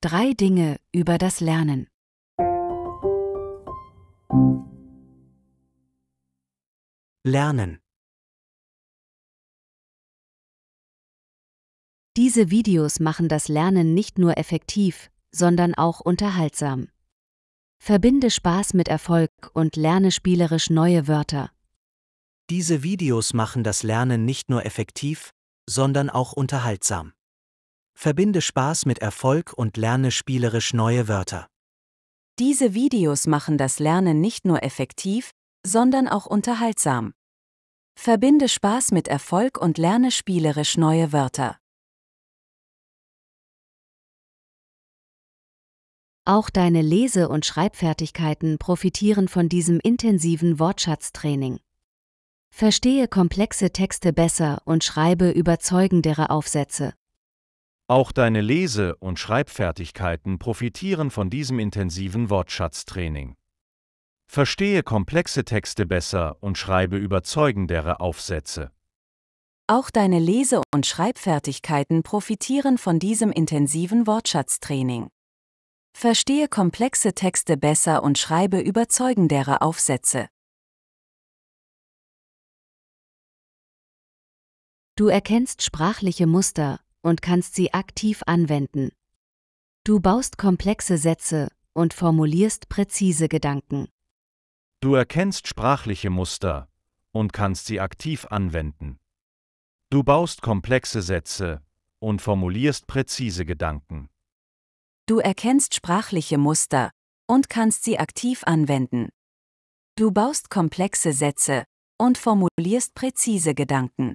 Drei Dinge über das Lernen. Lernen. Diese Videos machen das Lernen nicht nur effektiv, sondern auch unterhaltsam. Verbinde Spaß mit Erfolg und lerne spielerisch neue Wörter. Diese Videos machen das Lernen nicht nur effektiv, sondern auch unterhaltsam. Verbinde Spaß mit Erfolg und lerne spielerisch neue Wörter. Diese Videos machen das Lernen nicht nur effektiv, sondern auch unterhaltsam. Verbinde Spaß mit Erfolg und lerne spielerisch neue Wörter. Auch deine Lese- und Schreibfertigkeiten profitieren von diesem intensiven Wortschatztraining. Verstehe komplexe Texte besser und schreibe überzeugendere Aufsätze. Auch deine Lese- und Schreibfertigkeiten profitieren von diesem intensiven Wortschatztraining. Verstehe komplexe Texte besser und schreibe überzeugendere Aufsätze. Auch deine Lese- und Schreibfertigkeiten profitieren von diesem intensiven Wortschatztraining. Verstehe komplexe Texte besser und schreibe überzeugendere Aufsätze. Du erkennst sprachliche Muster, und kannst sie aktiv anwenden. Du baust komplexe Sätze und formulierst präzise Gedanken. Du erkennst sprachliche Muster und kannst sie aktiv anwenden. Du baust komplexe Sätze und formulierst präzise Gedanken. Du erkennst sprachliche Muster und kannst sie aktiv anwenden. Du baust komplexe Sätze und formulierst präzise Gedanken.